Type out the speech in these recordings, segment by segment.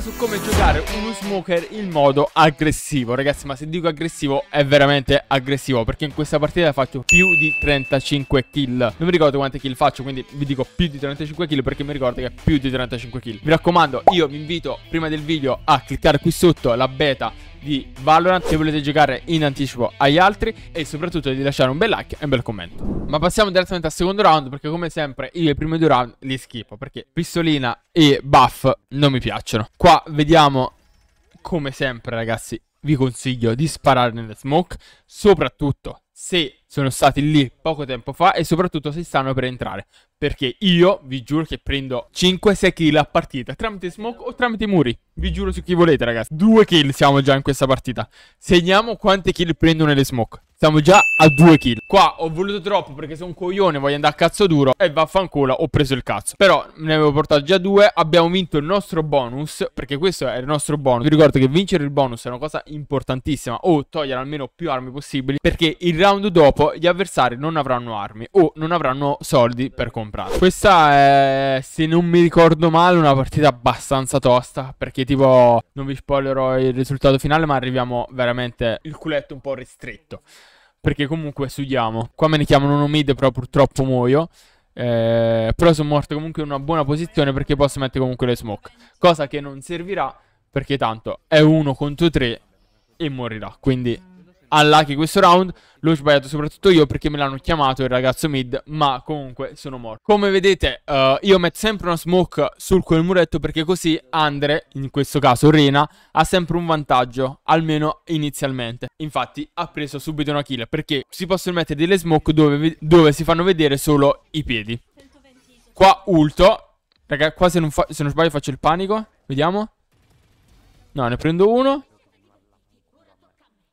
tutorial su come giocare uno smoker in modo aggressivo Ragazzi ma se dico aggressivo è veramente aggressivo Perché in questa partita faccio più di 35 kill Non mi ricordo quante kill faccio quindi vi dico più di 35 kill Perché mi ricordo che è più di 35 kill Mi raccomando io vi invito prima del video a cliccare qui sotto la beta di Valorant se volete giocare in anticipo agli altri e soprattutto di lasciare un bel like e un bel commento. Ma passiamo direttamente al secondo round perché come sempre io i primi due round li schifo perché pistolina e buff non mi piacciono. Qua vediamo come sempre ragazzi vi consiglio di sparare nelle smoke soprattutto se sono stati lì poco tempo fa e soprattutto si stanno per entrare. Perché io vi giuro che prendo 5-6 kill a partita tramite smoke o tramite muri. Vi giuro su chi volete, ragazzi. Due kill siamo già in questa partita. Segniamo quante kill prendo nelle smoke. Siamo già a due kill. Qua ho voluto troppo perché sono un coglione, voglio andare a cazzo duro e vaffanculo, ho preso il cazzo. Però ne avevo portato già due, abbiamo vinto il nostro bonus, perché questo è il nostro bonus. Vi ricordo che vincere il bonus è una cosa importantissima, o togliere almeno più armi possibili, perché il round dopo purtroppo gli avversari non avranno armi o non avranno soldi per comprare. Questa è, se non mi ricordo male, una partita abbastanza tosta perché tipo non vi spoilerò il risultato finale ma arriviamo veramente il culetto un po' ristretto. Perché comunque sudiamo. Qua me ne chiamano uno mid però purtroppo muoio. Eh, però sono morto comunque in una buona posizione perché posso mettere comunque le smoke. Cosa che non servirà perché tanto è uno contro tre e morirà. Quindi alla questo round l'ho sbagliato soprattutto io perché me l'hanno chiamato il ragazzo mid, ma comunque sono morto. Come vedete, uh, io metto sempre una smoke sul quel muretto perché così Andre, in questo caso Rena, ha sempre un vantaggio, almeno inizialmente. Infatti ha preso subito una kill perché si possono mettere delle smoke dove, dove si fanno vedere solo i piedi. Qua ulto, raga, qua se non, se non sbaglio faccio il panico, vediamo. No, ne prendo uno.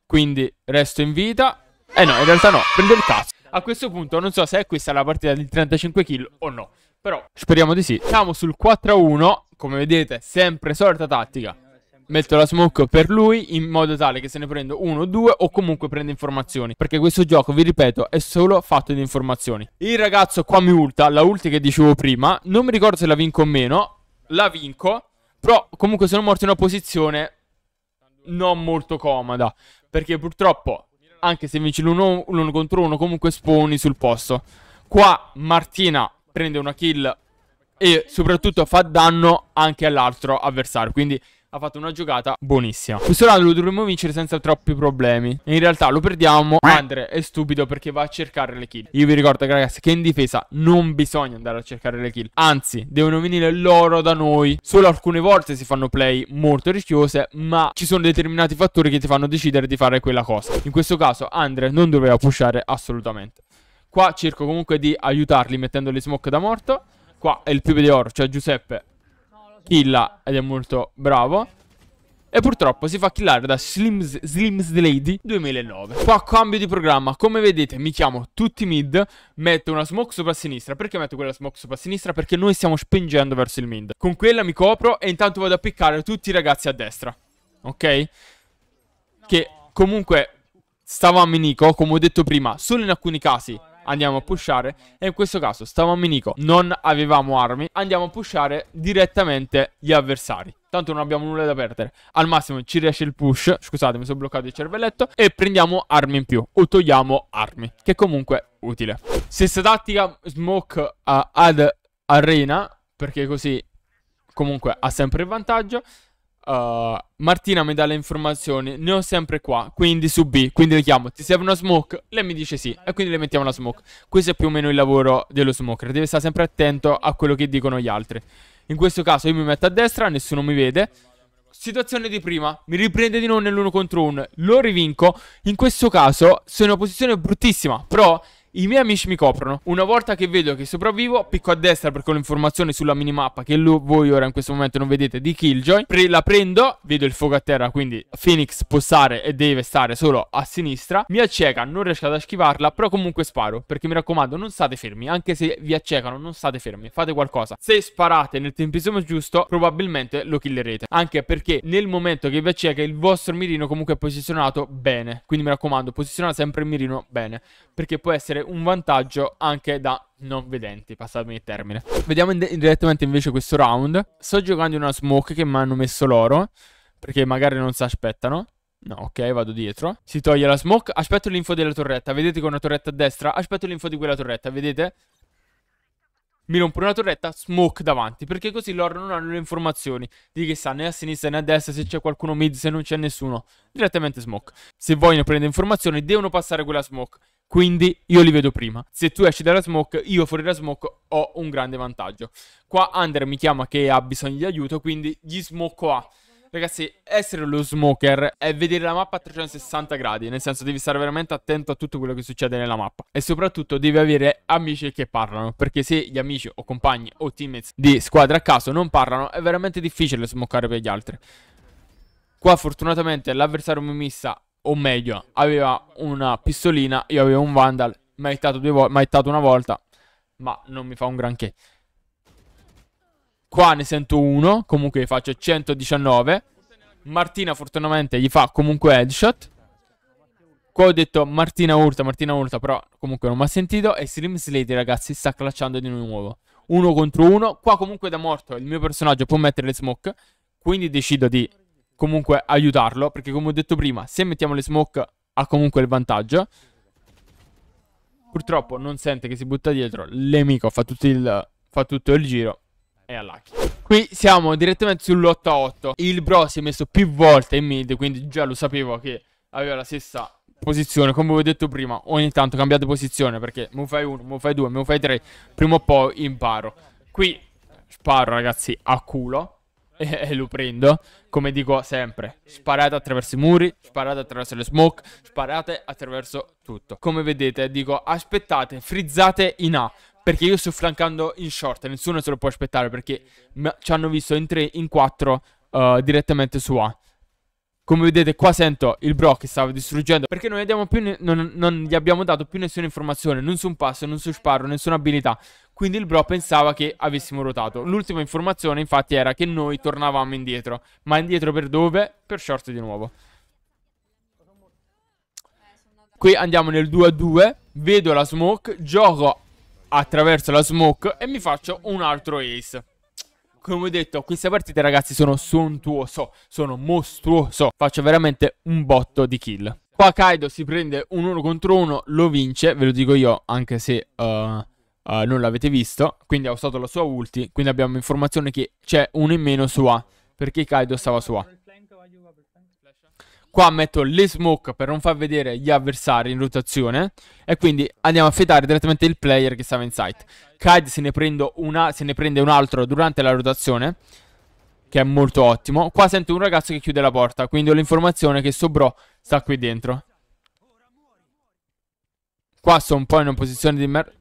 Quindi resto in vita. Eh no, in realtà no, prendo il cazzo. A questo punto non so se è questa la partita di 35 kill o no. Però speriamo di sì. Siamo sul 4-1. Come vedete, sempre solita tattica. Metto la smoke per lui in modo tale che se ne prendo uno o due o comunque prendo informazioni. Perché questo gioco, vi ripeto, è solo fatto di informazioni. Il ragazzo qua mi ulta, la ulti che dicevo prima. Non mi ricordo se la vinco o meno. La vinco. Però comunque sono morto in una posizione non molto comoda. Perché purtroppo, anche se vinci l'uno, l'uno contro uno, comunque spawni sul posto. Qua Martina prende una kill e soprattutto fa danno anche all'altro avversario. Quindi ha fatto una giocata buonissima. Questo round lo dovremmo vincere senza troppi problemi. In realtà lo perdiamo. Andre è stupido perché va a cercare le kill. Io vi ricordo ragazzi che in difesa non bisogna andare a cercare le kill. Anzi, devono venire loro da noi. Solo alcune volte si fanno play molto rischiose, ma ci sono determinati fattori che ti fanno decidere di fare quella cosa. In questo caso Andre non doveva pushare assolutamente. Qua cerco comunque di aiutarli mettendo le smoke da morto. Qua è il più di oro, cioè Giuseppe killa ed è molto bravo. E purtroppo si fa killare da Slims, Slims Lady 2009 Qua cambio di programma Come vedete mi chiamo tutti mid Metto una smoke sopra a sinistra Perché metto quella smoke sopra a sinistra? Perché noi stiamo spingendo verso il mid Con quella mi copro e intanto vado a piccare tutti i ragazzi a destra Ok? Che comunque stavamo in Nico Come ho detto prima Solo in alcuni casi andiamo a pushare e in questo caso stavamo a Minico, non avevamo armi, andiamo a pushare direttamente gli avversari. Tanto non abbiamo nulla da perdere. Al massimo ci riesce il push. Scusate, mi sono bloccato il cervelletto. E prendiamo armi in più. O togliamo armi. Che comunque utile. Stessa tattica, smoke eh, ad arena. Perché così comunque ha sempre il vantaggio. Uh, Martina mi dà le informazioni, ne ho sempre qua, quindi su B, quindi le chiamo, ti serve una smoke? Lei mi dice sì, e quindi le mettiamo una smoke. Questo è più o meno il lavoro dello smoker, deve stare sempre attento a quello che dicono gli altri. In questo caso io mi metto a destra, nessuno mi vede. Situazione di prima, mi riprende di nuovo nell'uno contro uno, lo rivinco. In questo caso sono in una posizione bruttissima, però i miei amici mi coprono. Una volta che vedo che sopravvivo, picco a destra per quell'informazione sulla minimappa che voi ora in questo momento non vedete di Killjoy. Pre la prendo, vedo il fuoco a terra, quindi Phoenix può stare e deve stare solo a sinistra. Mi acceca, non riesco ad schivarla, però comunque sparo. Perché mi raccomando, non state fermi. Anche se vi accecano, non state fermi. Fate qualcosa. Se sparate nel tempismo giusto, probabilmente lo killerete. Anche perché nel momento che vi acceca, il vostro mirino comunque è posizionato bene. Quindi mi raccomando, posizionate sempre il mirino bene. Perché può essere un vantaggio anche da non vedenti, passatemi il termine. Vediamo in direttamente invece questo round. Sto giocando in una smoke che mi hanno messo l'oro, perché magari non si aspettano. No, ok, vado dietro. Si toglie la smoke, aspetto l'info della torretta. Vedete che ho una torretta a destra? Aspetto l'info di quella torretta, vedete? mi rompo una torretta, smoke davanti, perché così loro non hanno le informazioni di che sta né a sinistra né a destra, se c'è qualcuno mid, se non c'è nessuno, direttamente smoke. Se vogliono prendere informazioni devono passare quella smoke. Quindi io li vedo prima. Se tu esci dalla smoke, io fuori dalla smoke ho un grande vantaggio. Qua Under mi chiama che ha bisogno di aiuto, quindi gli smocco A. Ragazzi, essere lo smoker è vedere la mappa a 360 gradi, nel senso devi stare veramente attento a tutto quello che succede nella mappa e soprattutto devi avere amici che parlano, perché se gli amici o compagni o teammates di squadra a caso non parlano è veramente difficile smoccare per gli altri. Qua fortunatamente l'avversario mi missa o meglio, aveva una pistolina, io avevo un Vandal, maettato, due vo- una volta, ma non mi fa un granché. Qua ne sento uno, comunque faccio 119. Martina fortunatamente gli fa comunque headshot. Qua ho detto Martina urta, Martina urta, però comunque non mi ha sentito. E Slim Slady, ragazzi, sta clacciando di nuovo. Uno contro uno. Qua comunque da morto il mio personaggio può mettere le smoke. Quindi decido di comunque aiutarlo. Perché come ho detto prima, se mettiamo le smoke ha comunque il vantaggio. Purtroppo non sente che si butta dietro. L'emico fa, fa, tutto il giro e all'acchi. Qui siamo direttamente sull'8 8. Il bro si è messo più volte in mid, quindi già lo sapevo che aveva la stessa posizione. Come vi ho detto prima, ogni tanto cambiate posizione perché mi fai uno, mi fai due, mi fai tre. Prima o poi imparo. Qui sparo, ragazzi, a culo. e, e, lo prendo, come dico sempre, sparate attraverso i muri, sparate attraverso le smoke, sparate attraverso tutto. Come vedete dico aspettate, frizzate in A, perché io sto flancando in short, nessuno se lo può aspettare perché ci hanno visto in 3, in 4 uh, eh, direttamente su A. Come vedete qua sento il bro che stava distruggendo Perché non gli, non, non gli, abbiamo dato più nessuna informazione Non su un passo, non su sparo, nessuna abilità quindi il bro pensava che avessimo rotato. L'ultima informazione infatti era che noi tornavamo indietro, ma indietro per dove? Per short di nuovo. Qui andiamo nel 2 a 2, vedo la smoke, gioco attraverso la smoke e mi faccio un altro ace. Come ho detto, queste partite ragazzi sono sontuoso, sono mostruoso, faccio veramente un botto di kill. Qua Kaido si prende un 1 contro 1, lo vince, ve lo dico io, anche se... Uh uh, non l'avete visto, quindi ha usato la sua ulti, quindi abbiamo informazione che c'è uno in meno su A, perché Kaido stava su A. Qua metto le smoke per non far vedere gli avversari in rotazione e quindi andiamo a fetare direttamente il player che stava in sight. Kaido se ne, se ne prende un altro durante la rotazione che è molto ottimo. Qua sento un ragazzo che chiude la porta, quindi ho l'informazione che sto bro sta qui dentro. Qua sono un po' in una posizione di merda.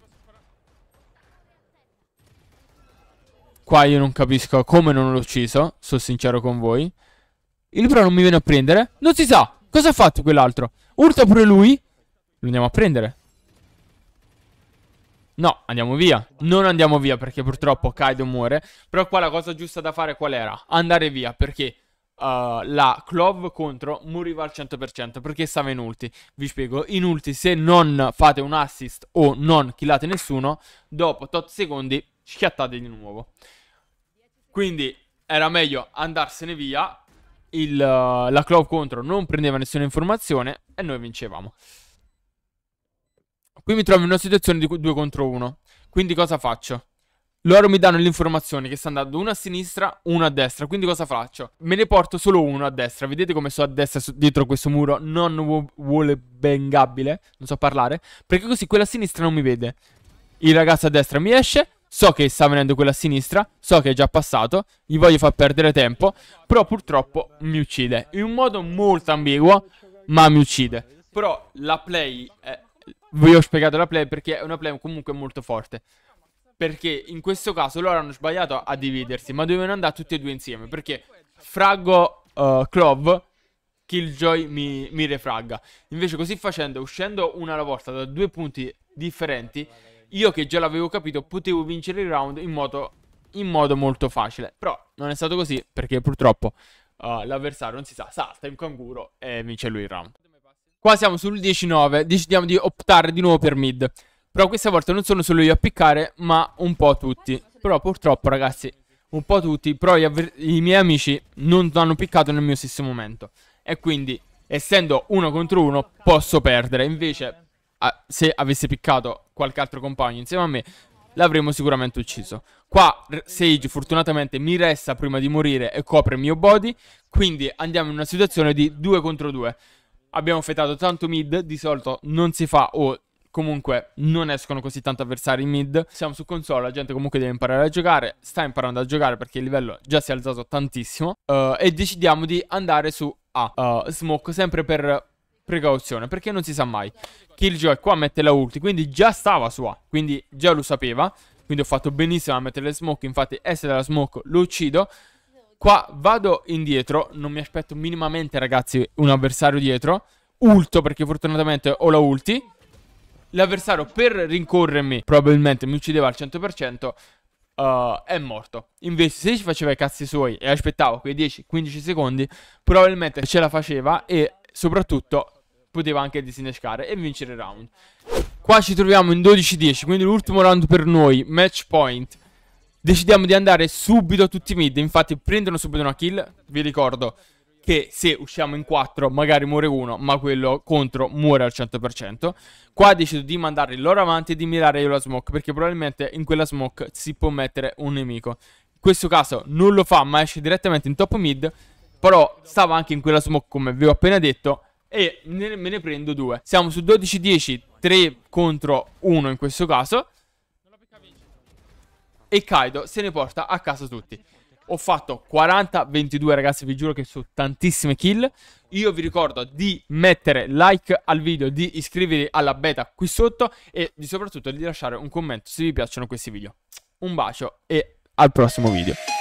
Qua io non capisco come non l'ho ucciso, sono sincero con voi. Il libro non mi viene a prendere. Non si sa. Cosa ha fatto quell'altro? Urta pure lui. Lo andiamo a prendere. No, andiamo via. Non andiamo via perché purtroppo Kaido muore. Però qua la cosa giusta da fare qual era? Andare via perché uh, la Clove contro moriva al 100% perché stava in ulti. Vi spiego, in ulti se non fate un assist o non killate nessuno, dopo tot secondi schiattate di nuovo. Quindi era meglio andarsene via. Il, uh, la Claw contro non prendeva nessuna informazione e noi vincevamo. Qui mi trovo in una situazione di 2 contro 1. Quindi cosa faccio? Loro mi danno l'informazione che sta andando uno a sinistra, uno a destra. Quindi cosa faccio? Me ne porto solo uno a destra. Vedete come sto a destra dietro questo muro non vuole bengabile? Non so parlare. Perché così quella a sinistra non mi vede. Il ragazzo a destra mi esce, So che sta venendo quella a sinistra, so che è già passato, gli voglio far perdere tempo, però purtroppo mi uccide. In un modo molto ambiguo, ma mi uccide. Però la play, è... vi ho spiegato la play perché è una play comunque molto forte. Perché in questo caso loro hanno sbagliato a dividersi, ma dovevano andare tutti e due insieme. Perché fraggo uh, Clove, Killjoy mi, mi refragga. Invece così facendo, uscendo una alla volta da due punti differenti, io che già l'avevo capito potevo vincere il round in modo, in modo molto facile. Però non è stato così perché purtroppo uh, l'avversario non si sa, salta in canguro e vince lui il round. Qua siamo sul 19, decidiamo di optare di nuovo per mid. Però questa volta non sono solo io a piccare, ma un po' tutti. Però purtroppo ragazzi, un po' tutti, però i miei amici non hanno piccato nel mio stesso momento. E quindi, essendo uno contro uno, posso perdere. Invece, a, ah, se avesse piccato qualche altro compagno insieme a me, l'avremmo sicuramente ucciso. Qua Sage fortunatamente mi resta prima di morire e copre il mio body, quindi andiamo in una situazione di 2 contro 2. Abbiamo fetato tanto mid, di solito non si fa o comunque non escono così tanto avversari in mid. Siamo su console, la gente comunque deve imparare a giocare, sta imparando a giocare perché il livello già si è alzato tantissimo uh, e decidiamo di andare su A. Uh, smoke sempre per precauzione perché non si sa mai. Killjoy qua mette la ulti, quindi già stava su A, quindi già lo sapeva. Quindi ho fatto benissimo a mettere le smoke, infatti esce della smoke, lo uccido. Qua vado indietro, non mi aspetto minimamente ragazzi un avversario dietro. Ulto perché fortunatamente ho la ulti. L'avversario per rincorrermi probabilmente mi uccideva al 100%. Uh, eh, è morto. Invece, se ci faceva i cazzi suoi e aspettavo quei 10-15 secondi, probabilmente ce la faceva e soprattutto poteva anche disinnescare e vincere il round. Qua ci troviamo in 12-10, quindi l'ultimo round per noi, match point. Decidiamo di andare subito a tutti i mid, infatti prendono subito una kill, vi ricordo che se usciamo in 4 magari muore uno, ma quello contro muore al 100%. Qua decido di mandare loro avanti e di mirare io la smoke, perché probabilmente in quella smoke si può mettere un nemico. In questo caso non lo fa, ma esce direttamente in top mid, però stava anche in quella smoke come vi ho appena detto, e me ne prendo due. Siamo su 12-10, 3 contro 1 in questo caso. E Kaido se ne porta a casa tutti. Ho fatto 40-22 ragazzi, vi giuro che sono tantissime kill. Io vi ricordo di mettere like al video, di iscrivervi alla beta qui sotto e di soprattutto di lasciare un commento se vi piacciono questi video. Un bacio e al prossimo video.